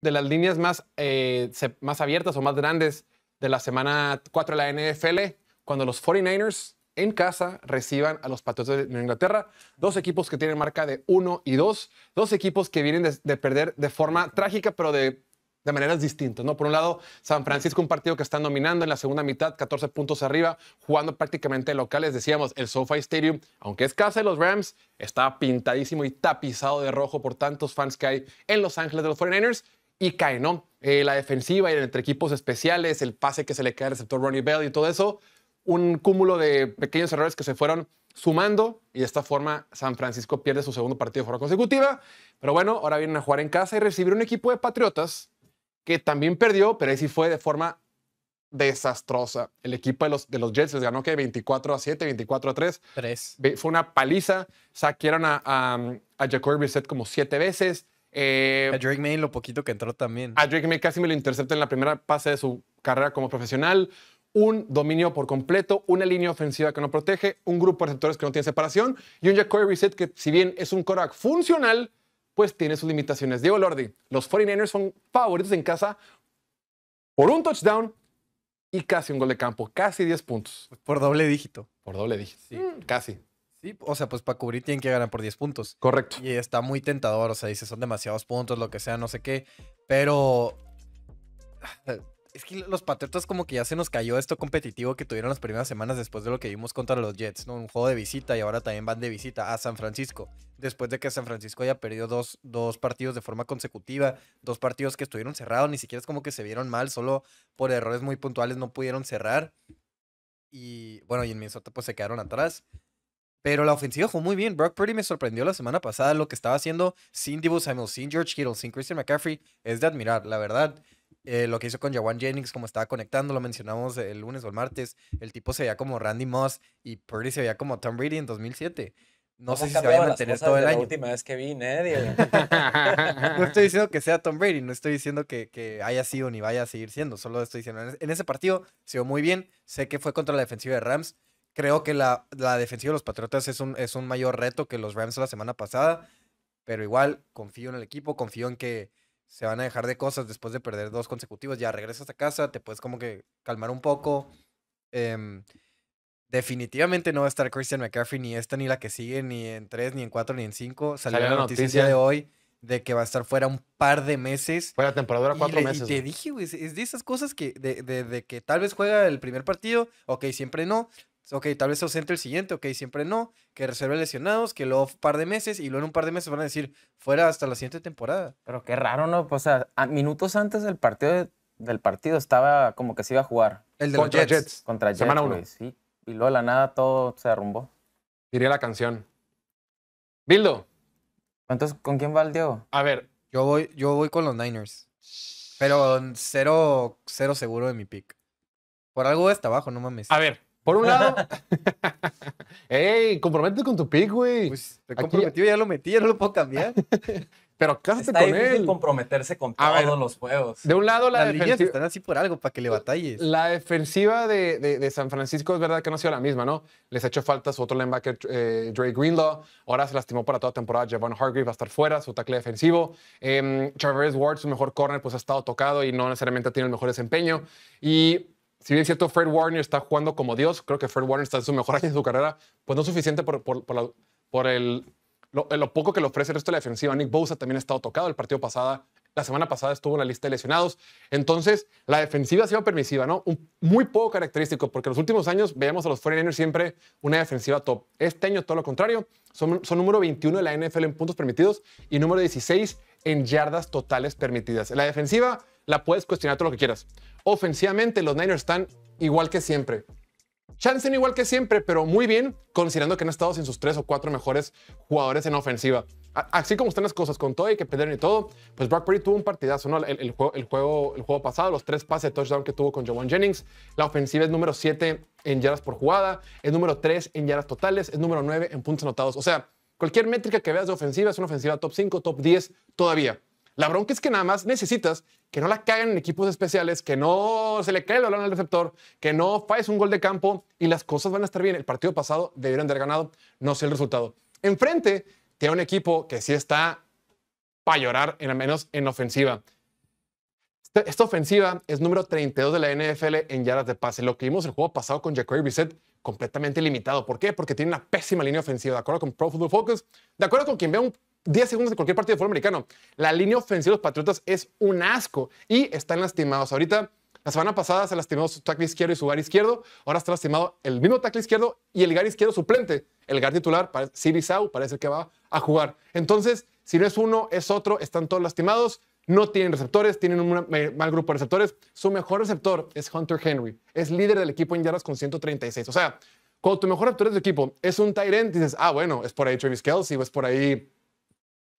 de las líneas más, eh, más abiertas o más grandes de la semana 4 de la NFL, cuando los 49ers en casa reciban a los Patriots de Inglaterra, dos equipos que tienen marca de 1 y 2, dos equipos que vienen de, perder de forma trágica, pero de de maneras distintas, ¿no? Por un lado, San Francisco, un partido que están dominando en la segunda mitad, 14 puntos arriba, jugando prácticamente locales. Decíamos, el SoFi Stadium, aunque es casa de los Rams, está pintadísimo y tapizado de rojo por tantos fans que hay en Los Ángeles de los 49ers y cae, ¿no? Eh, la defensiva y entre equipos especiales, el pase que se le queda al receptor Ronnie Bell y todo eso, un cúmulo de pequeños errores que se fueron sumando y de esta forma San Francisco pierde su segundo partido de forma consecutiva. Pero bueno, ahora vienen a jugar en casa y recibir un equipo de Patriotas que también perdió, pero ahí sí fue de forma desastrosa. El equipo de los, de los Jets les ganó que 24 a 7, 24 a 3. Fue una paliza. Saquearon a, a, a como siete veces. Eh, a Drake May lo poquito que entró también. A Drake May casi me lo intercepta en la primera pase de su carrera como profesional. Un dominio por completo, una línea ofensiva que no protege, un grupo de receptores que no tiene separación y un Jacoby Reset que, si bien es un Korak funcional, pues tiene sus limitaciones. Diego Lordi, los 49ers son favoritos en casa por un touchdown y casi un gol de campo, casi 10 puntos. Por doble dígito. Por doble dígito, sí. Mm. Casi o sea, pues para cubrir tienen que ganar por 10 puntos. Correcto. Y está muy tentador, o sea, dice, son demasiados puntos, lo que sea, no sé qué. Pero... Es que los Patriotas como que ya se nos cayó esto competitivo que tuvieron las primeras semanas después de lo que vimos contra los Jets, ¿no? Un juego de visita y ahora también van de visita a San Francisco. Después de que San Francisco haya perdido dos, dos partidos de forma consecutiva, dos partidos que estuvieron cerrados, ni siquiera es como que se vieron mal, solo por errores muy puntuales no pudieron cerrar. Y bueno, y en Minnesota pues se quedaron atrás. Pero la ofensiva jugó muy bien. Brock Purdy me sorprendió la semana pasada lo que estaba haciendo sin Dibu Samuel, sin George Kittle, sin Christian McCaffrey. Es de admirar, la verdad. Eh, lo que hizo con Jawan Jennings, como estaba conectando, lo mencionamos el lunes o el martes. El tipo se veía como Randy Moss y Purdy se veía como Tom Brady en 2007. No sé si se va a mantener todo el año. La última vez que vi, no estoy diciendo que sea Tom Brady, no estoy diciendo que, haya sido ni vaya a seguir siendo, solo estoy diciendo, en ese partido se muy bien, sé que fue contra la defensiva de Rams, Creo que la, la defensiva de los Patriotas es un, es un mayor reto que los Rams la semana pasada, pero igual confío en el equipo, confío en que se van a dejar de cosas después de perder dos consecutivos. Ya regresas a casa, te puedes como que calmar un poco. Em, definitivamente no va a estar Christian McCaffrey ni esta ni la que sigue, ni en tres, ni en cuatro, ni en cinco. Salió, la noticia, de hoy de que va a estar fuera un par de meses. Fuera temporada cuatro meses. Y te dije, güey, es de esas cosas que, de, que tal vez juega el primer partido, ok, siempre no, pues, ok, tal vez se ausente el siguiente, ok, siempre no, que reserve lesionados, que luego un par de meses y luego en un par de meses van a decir fuera hasta la siguiente temporada. Pero qué raro, ¿no? o pues, sea, minutos antes del partido, del partido estaba como que se iba a jugar. El de los Jets. Contra Jets. Semana 1. Sí. Y luego de la nada todo se derrumbó. Diría la canción. Bildo. Entonces, ¿con quién va el Diego? A ver. Yo voy, yo voy con los Niners. Pero cero, cero seguro de mi pick. Por algo está abajo, no mames. A ver, por un lado. ¡Ey! Comprométete con tu pick, güey. Pues, te comprometido, ya lo metí, ya no lo puedo cambiar. Pero cásate Está con comprometerse con todos los juegos. De un lado, la Las defensiva. están así por algo, para que le batalles. La defensiva de, San Francisco es verdad que no ha sido la misma, ¿no? Les ha hecho falta su otro linebacker, eh, Dre Greenlaw. Ahora se lastimó para toda temporada. Javon Hargrave va a estar fuera, su tackle defensivo. Eh, Ward, su mejor corner, pues ha estado tocado y no necesariamente tiene el mejor desempeño. Y si bien es cierto, Fred Warner está jugando como Dios, creo que Fred Warner está en su mejor año de su carrera, pues no suficiente por, por, por, el, lo, poco que le ofrece el resto de la defensiva. Nick Bosa también ha estado tocado el partido pasado. La semana pasada estuvo en la lista de lesionados. Entonces, la defensiva ha sido permisiva, ¿no? muy poco característico, porque en los últimos años veíamos a los 49ers siempre una defensiva top. Este año, todo lo contrario. Son, son número 21 de la NFL en puntos permitidos y número 16 en yardas totales permitidas. La defensiva la puedes cuestionar todo lo que quieras. Ofensivamente, los Niners están igual que siempre. Chancen igual que siempre, pero muy bien, considerando que han estado sin sus tres o cuatro mejores jugadores en ofensiva. Así como están las cosas con todo que perdieron y todo, pues Brock tuvo un partidazo, ¿no? El, juego, el, juego, pasado, los tres pases de touchdown que tuvo con Jawan Jennings. La ofensiva es número 7 en yardas por jugada, es número 3 en yardas totales, es número 9 en puntos anotados. O sea, cualquier métrica que veas de ofensiva es una ofensiva top 5, top 10 todavía. La bronca es que nada más necesitas que no la caguen en equipos especiales, que no se le caiga el balón al receptor, que no falles un gol de campo y las cosas van a estar bien. El partido pasado debieron haber ganado, no sé el resultado. Enfrente tiene un equipo que sí está para llorar, en, al menos en ofensiva. Este, esta, ofensiva es número 32 de la NFL en yardas de pase. Lo que vimos el juego pasado con Jacoby Bisset, completamente limitado. ¿Por qué? Porque tiene una pésima línea ofensiva. De acuerdo con Pro Football Focus, de acuerdo con quien vea un 10 segundos de cualquier partido de fútbol americano. La línea ofensiva de los Patriotas es un asco y están lastimados. Ahorita, la semana pasada se lastimó su tackle izquierdo y su gar izquierdo. Ahora está lastimado el mismo tackle izquierdo y el gar izquierdo suplente. El gar titular, Siri Sau, parece que va a jugar. Entonces, si no es uno, es otro. Están todos lastimados. No tienen receptores, tienen un mal grupo de receptores. Su mejor receptor es Hunter Henry. Es líder del equipo en yardas con 136. O sea, cuando tu mejor receptor de tu equipo es un tight end, dices, ah, bueno, es por ahí Travis Kelsey o es por ahí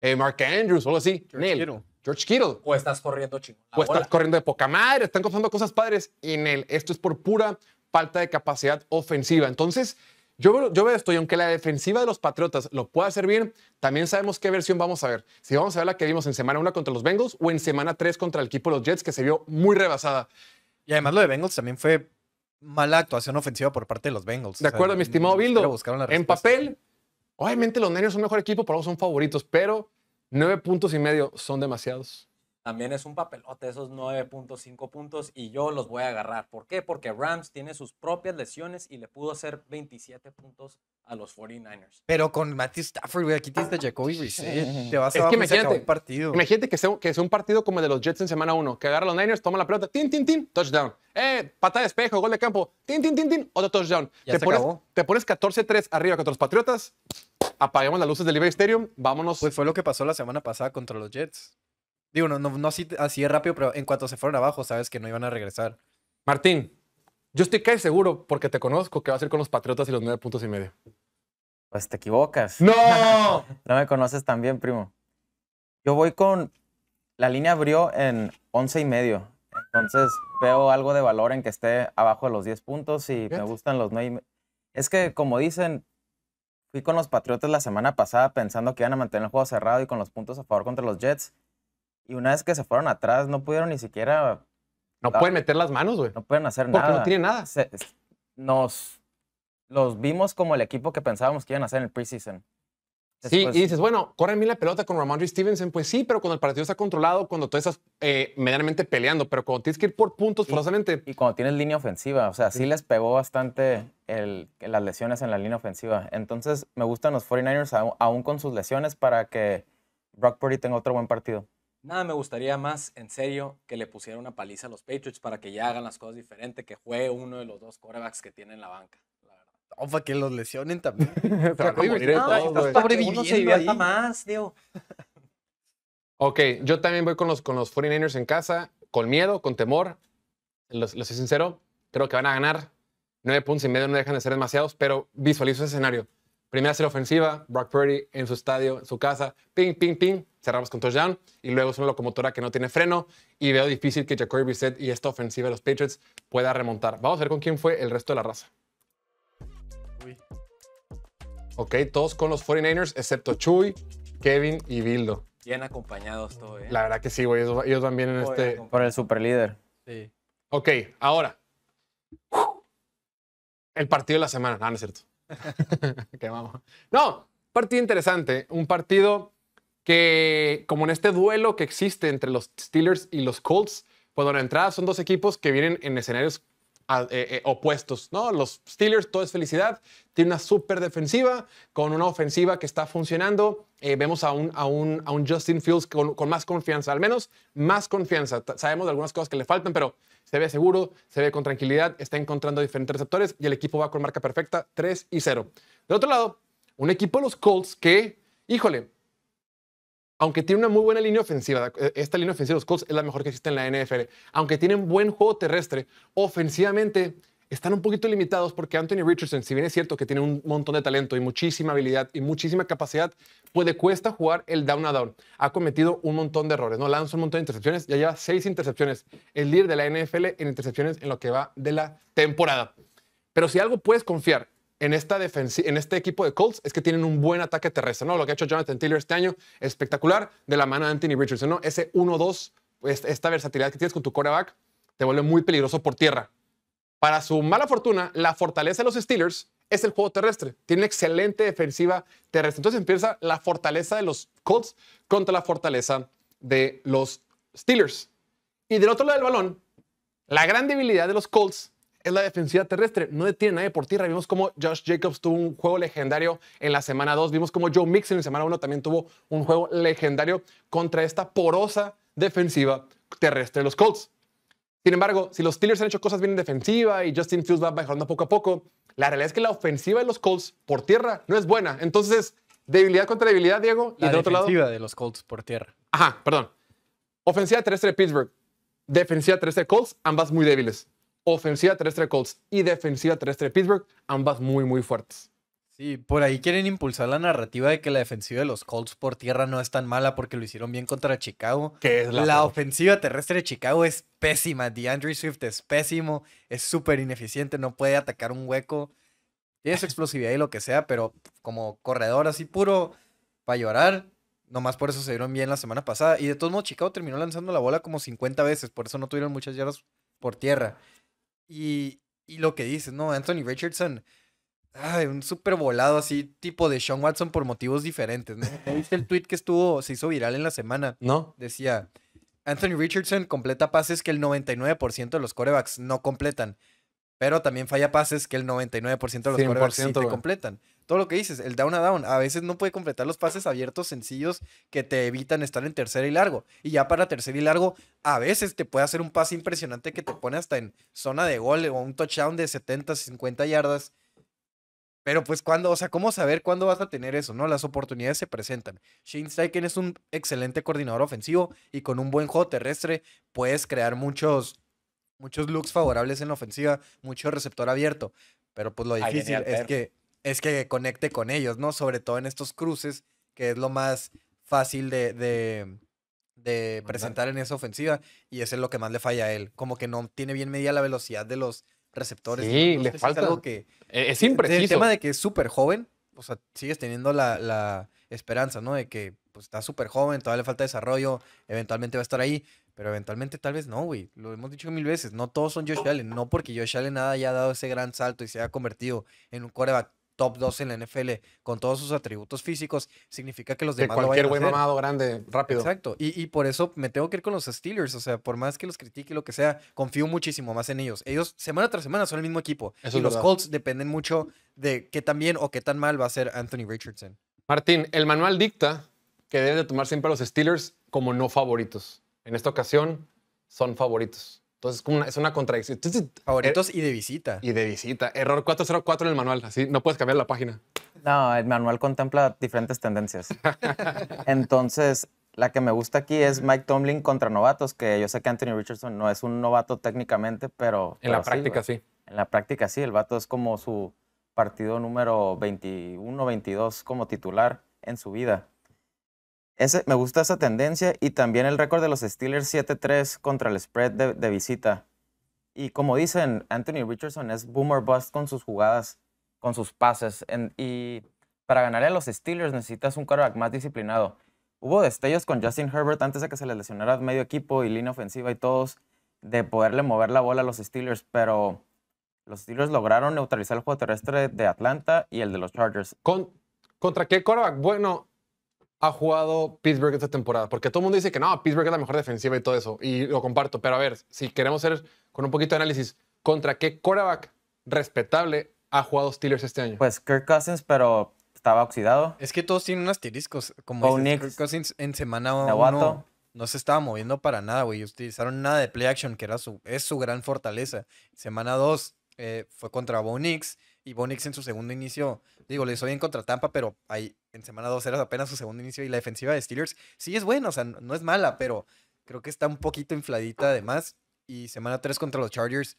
eh, Mark Andrews, o algo así. George Kittle. George Kittle. O estás corriendo chingón. O estás corriendo de poca madre, están causando cosas padres. Y esto es por pura falta de capacidad ofensiva. Entonces, yo veo, esto y aunque la defensiva de los Patriotas lo pueda hacer bien, también sabemos qué versión vamos a ver. Si vamos a ver la que vimos en semana 1 contra los Bengals o en semana 3 contra el equipo de los Jets, que se vio muy rebasada. Y además lo de Bengals también fue mala actuación ofensiva por parte de los Bengals. De acuerdo, mi estimado Bildo. En papel, Obviamente los Niners son mejor equipo, por algo son favoritos, pero nueve puntos y medio son demasiados. También es un papelote esos 9.5 puntos y yo los voy a agarrar. ¿Por qué? Porque Rams tiene sus propias lesiones y le pudo hacer 27 puntos a los 49ers. Pero con Matthew Stafford, güey, aquí tienes a Jacoby Brissett. Te vas a que imagínate, Imagínate que sea, un partido como el de los Jets en semana 1, que agarra a los Niners, toma la pelota, tin, tin, tin, touchdown. Eh, pata de espejo, gol de campo, tin, tin, tin, tin, otro touchdown. Ya te, se pones, acabó. te pones 14-3 arriba contra los Patriotas, apagamos las luces del libre Stadium, vámonos. Pues fue lo que pasó la semana pasada contra los Jets. Digo, no, no, así, es rápido, pero en cuanto se fueron abajo, sabes que no iban a regresar. Martín, yo estoy casi seguro, porque te conozco, que va a ser con los Patriotas y los nueve puntos y medio. Pues te equivocas. ¡No! no me conoces tan bien, primo. Yo voy con. La línea abrió en once y medio. Entonces veo algo de valor en que esté abajo de los 10 puntos y me gustan los 9 Es que, como dicen, Fui con los Patriotas la semana pasada pensando que iban a mantener el juego cerrado y con los puntos a favor contra los Jets. Y una vez que se fueron atrás, no pudieron ni siquiera. No pueden meter las manos, güey. No pueden hacer nada. Porque no tienen nada. nos. Los vimos como el equipo que pensábamos que iban a hacer en el preseason. Sí, y dices, bueno, corren bien la pelota con Ramondre Stevenson. Pues sí, pero cuando el partido está controlado, cuando tú estás eh, medianamente peleando, pero cuando tienes que ir por puntos forzosamente. Y cuando tienes línea ofensiva, o sea, sí, les pegó bastante las lesiones en la línea ofensiva. Entonces, me gustan los 49ers aún con sus lesiones para que Brock Purdy tenga otro buen partido. Nada me gustaría más, en serio, que le pusieran una paliza a los Patriots para que ya hagan las cosas diferente, que juegue uno de los dos quarterbacks que tiene en la banca. No oh, que los lesionen también. se van a se más, tío. Ok, yo también voy con los, con los 49ers en casa, con miedo, con temor. Los, los soy sincero, creo que van a ganar. Nueve puntos y medio no dejan de ser demasiados, pero visualizo ese escenario. Primera serie ofensiva, Brock Purdy en su estadio, en su casa, ping, ping, ping, cerramos con touchdown y luego es una locomotora que no tiene freno y veo difícil que Jacoby Brissett y esta ofensiva de los Patriots pueda remontar. Vamos a ver con quién fue el resto de la raza. Ok, todos con los 49ers, excepto Chuy, Kevin y Bildo. Bien acompañados todos, ¿eh? La verdad que sí, güey. Ellos, también en este. Por el superlíder. Sí. Ok, ahora. El partido de la semana. Ah, no es cierto. que vamos. No, partido interesante. Un partido que, como en este duelo que existe entre los Steelers y los Colts, pues la entrada son dos equipos que vienen en escenarios eh, eh, opuestos, ¿no? Los Steelers, todo es felicidad. Tiene una súper defensiva con una ofensiva que está funcionando. Eh, vemos a un, a, un, Justin Fields con, más confianza, al menos más confianza. Sabemos de algunas cosas que le faltan, pero se ve seguro, se ve con tranquilidad, está encontrando diferentes receptores y el equipo va con marca perfecta 3 y 0. Del otro lado, un equipo los Colts que, híjole, aunque tiene una muy buena línea ofensiva, eh, esta línea ofensiva de los Colts es la mejor que existe en la NFL, aunque tienen buen juego terrestre, ofensivamente están un poquito limitados porque Anthony Richardson, si bien es cierto que tiene un montón de talento y muchísima habilidad y muchísima capacidad, puede cuesta jugar el down a down. Ha cometido un montón de errores, ¿no? Lanza un montón de intercepciones, ya lleva seis intercepciones. El líder de la NFL en intercepciones en lo que va de la temporada. Pero si algo puedes confiar en, esta en este equipo de Colts es que tienen un buen ataque terrestre, ¿no? Lo que ha hecho Jonathan Taylor este año, espectacular, de la mano de Anthony Richardson, ¿no? Ese 1-2, pues, esta versatilidad que tienes con tu coreback, te vuelve muy peligroso por tierra. Para su mala fortuna, la fortaleza de los Steelers es el juego terrestre. Tiene excelente defensiva terrestre. Entonces empieza la fortaleza de los Colts contra la fortaleza de los Steelers. Y del otro lado del balón, la gran debilidad de los Colts es la defensiva terrestre. No detiene nadie por tierra. Vimos como Josh Jacobs tuvo un juego legendario en la semana 2. Vimos como Joe Mixon en la semana 1 también tuvo un juego legendario contra esta porosa defensiva terrestre de los Colts. Sin embargo, si los Steelers han hecho cosas bien en defensiva y Justin Fields va mejorando poco a poco, la realidad es que la ofensiva de los Colts por tierra no es buena. Entonces, debilidad contra debilidad, Diego. y de otro lado, de los Colts por tierra. Ajá, perdón. Ofensiva terrestre de Pittsburgh, defensiva terrestre de Colts, ambas muy débiles ofensiva terrestre Colts y defensiva terrestre Pittsburgh, ambas muy, muy fuertes. Sí, por ahí quieren impulsar la narrativa de que la defensiva de los Colts por tierra no es tan mala porque lo hicieron bien contra Chicago. Que es la, ofensiva terrestre de Chicago es pésima. DeAndre Swift es pésimo, es súper ineficiente, no puede atacar un hueco. Tiene su explosividad y lo que sea, pero como corredor así puro para llorar, Nomás por eso se dieron bien la semana pasada. Y de todos modos, Chicago terminó lanzando la bola como 50 veces. Por eso no tuvieron muchas yardas por tierra. Y, lo que dices, ¿no? Anthony Richardson, ay, un súper volado así, tipo de Sean Watson por motivos diferentes, ¿no? ¿Viste el tweet que estuvo, se hizo viral en la semana? No. Decía, Anthony Richardson completa pases que el 99% de los corebacks no completan. Pero también falla pases que el 99% de los jugadores sí completan. Todo lo que dices, el down a down, a veces no puede completar los pases abiertos sencillos que te evitan estar en tercera y largo. Y ya para tercera y largo, a veces te puede hacer un pase impresionante que te pone hasta en zona de gol o un touchdown de 70, 50 yardas. Pero pues cuando, o sea, ¿cómo saber cuándo vas a tener eso? ¿No? Las oportunidades se presentan. Shane Steichen es un excelente coordinador ofensivo y con un buen juego terrestre puedes crear muchos muchos looks favorables en la ofensiva, mucho receptor abierto. Pero pues lo difícil es que, es que conecte con ellos, ¿no? Sobre todo en estos cruces, que es lo más fácil de, presentar en esa ofensiva. Y eso es lo que más le falla a él. Como que no tiene bien medida la velocidad de los receptores. Sí, le falta. algo que, e, es impreciso. El tema de que es súper joven, o sea, sigues teniendo la, esperanza, ¿no? De que pues, está súper joven, todavía le falta desarrollo, eventualmente va a estar ahí. Pero eventualmente tal vez no, güey. Lo hemos dicho mil veces. No todos son Josh Allen. No porque Josh Allen haya dado ese gran salto y se haya convertido en un quarterback top 2 en la NFL con todos sus atributos físicos, significa que los demás que cualquier güey mamado grande, rápido. Exacto. Y, por eso me tengo que ir con los Steelers. O sea, por más que los critique lo que sea, confío muchísimo más en ellos. Ellos semana tras semana son el mismo equipo. y los Colts dependen mucho de qué tan bien o qué tan mal va a ser Anthony Richardson. Martín, el manual dicta que deben de tomar siempre a los Steelers como no favoritos en esta ocasión son favoritos. Entonces es una contradicción. Eh, favoritos y de visita. Y de visita. Error 404 en el manual, así no puedes cambiar la página. No, el manual contempla diferentes tendencias. Entonces, la que me gusta aquí es Mike Tomlin contra novatos, que yo sé que Anthony Richardson no es un novato técnicamente, pero... En la práctica sí, En la práctica sí, el vato es como su partido número 21, 22 como titular en su vida me gusta esa tendencia y también el récord de los Steelers 7-3 contra el spread de, visita. Y como dicen, Anthony Richardson es boomer bust con sus jugadas, con sus pases. y para ganarle a los Steelers necesitas un quarterback más disciplinado. Hubo destellos con Justin Herbert antes de que se le lesionara medio equipo y línea ofensiva y todos de poderle mover la bola a los Steelers, pero los Steelers lograron neutralizar el juego terrestre de Atlanta y el de los Chargers. ¿Contra qué quarterback? Bueno, ha jugado Pittsburgh esta temporada? Porque todo el mundo dice que no, Pittsburgh es la mejor defensiva y todo eso, y lo comparto, pero a ver, si queremos ser con un poquito de análisis, ¿contra qué quarterback respetable ha jugado Steelers este año? Pues Kirk Cousins, pero estaba oxidado. Es que todos tienen unos tiriscos. Como Kirk Cousins en semana uno no se estaba moviendo para nada, güey. Utilizaron nada de play action, que era su, es su gran fortaleza. Semana 2 eh, fue contra Bo Y Bonix en su segundo inicio, digo, le hizo bien contra Tampa, pero ahí en semana 2 era apenas su segundo inicio. Y la defensiva de Steelers sí es buena, o sea, no es mala, pero creo que está un poquito infladita además. Y semana 3 contra los Chargers,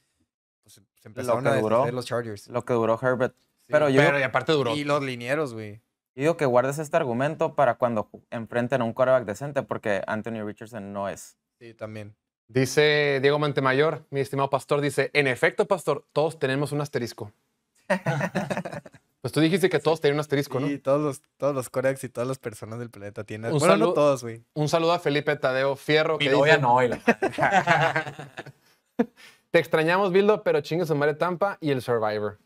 pues em, se empezaron a duró, los Chargers. Lo que duró Herbert. pero, yo, y aparte duró. Y los linieros, güey. digo que guardes este argumento para cuando enfrenten a un quarterback decente, porque Anthony Richardson no es. Sí, también. Dice Diego Montemayor, mi estimado pastor, dice, en efecto, pastor, todos tenemos un asterisco. pues tú dijiste que todos tenían un asterisco, ¿no? Sí, todos los, todos los corex y todas las personas del planeta tienen. Un bueno, no todos, güey. Un saludo a Felipe Tadeo Fierro. Mi novia no, Te extrañamos, Bildo, pero chingue su madre Tampa y el Survivor.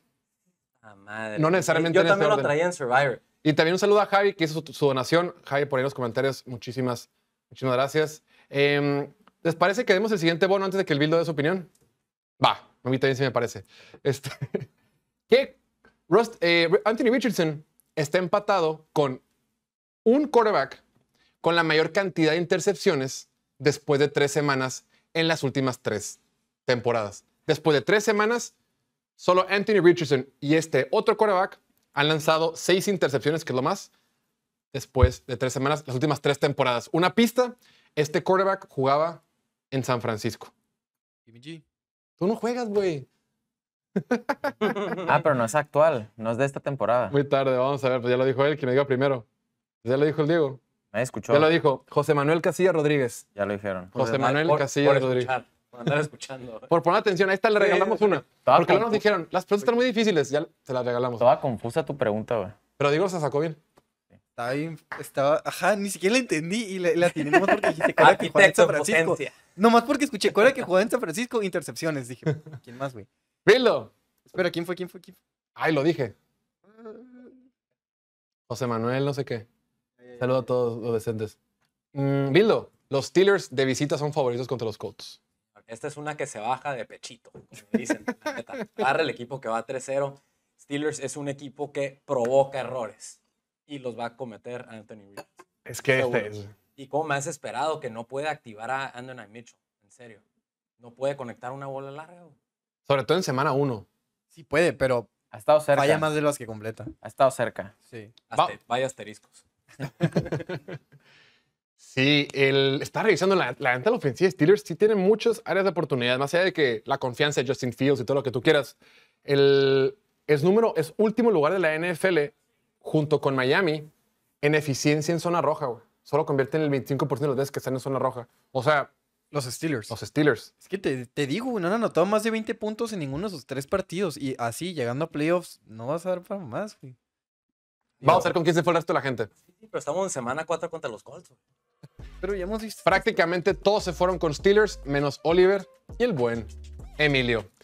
Ah, madre. No necesariamente. Yo también lo traía en Survivor. Y también un saludo a Javi, que hizo su, donación. Javi, por ahí en los comentarios, muchísimas, muchísimas gracias. Eh, ¿Les parece que demos el siguiente bono antes de que el Bildo dé su opinión? Va, a mí también sí me parece. Este, que Rust, eh, Anthony Richardson está empatado con un quarterback con la mayor cantidad de intercepciones después de tres semanas en las últimas tres temporadas. Después de tres semanas, solo Anthony Richardson y este otro quarterback han lanzado seis intercepciones, que es lo más, después de tres semanas, las últimas tres temporadas. Una pista, este quarterback jugaba en San Francisco. Tú no juegas, güey. ah, pero no es actual, no es de esta temporada. Muy tarde, vamos a ver, pues ya lo dijo él, quien me diga primero. Pues ya lo dijo el Diego. Me escuchó. Ya lo dijo José Manuel Casilla Rodríguez. Ya lo dijeron. José, Manuel por, Casilla Rodríguez. por poner atención, Ahí está, le regalamos una. porque no nos dijeron, las preguntas están muy difíciles, ya se las regalamos. Estaba confusa tu pregunta, güey. Pero Diego se sacó bien. Estaba ajá, ni siquiera la entendí y la, la nomás porque dijiste que jugaba en San Francisco. porque escuché Cora que jugaba en San Francisco, intercepciones. Dije, ¿quién más, güey? ¡Bildo! Espera, ¿quién fue? ¿Quién fue? ¿Quién fue? Ay, lo dije. José Manuel, no sé qué. Saludos a eh, todos los decentes. Bildo, mm, los Steelers de visita son favoritos contra los Colts. Esta es una que se baja de pechito, como dicen. Agarra el equipo que va 3-0. Steelers es un equipo que provoca errores y los va a cometer Anthony Mitchell Es que este es. Y como me has esperado que no puede activar a Anthony Mitchell, en serio. No puede conectar una bola larga. Sobre todo en semana uno. Sí puede, pero ha estado cerca. Vaya más de las que completa. Ha estado cerca. Sí. vaya asteriscos. sí, el, está revisando la, la la ofensiva Steelers. Sí tiene muchas áreas de oportunidad, más allá de que la confianza de Justin Fields y todo lo que tú quieras. El, es número, es último lugar de la NFL junto con Miami, en eficiencia en zona roja, güey. Solo convierten el 25% de los veces que están en zona roja. O sea, los Steelers. Los Steelers. Es que te, digo, güey, no han anotado más de 20 puntos en ninguno de sus tres partidos. Y así, llegando a playoffs, no vas a dar para más, güey. Vamos a ver con quién se fue el resto de la gente. Sí, pero estamos en semana 4 contra los Colts. Pero ya hemos visto. Prácticamente todos se fueron con Steelers, menos Oliver y el buen Emilio.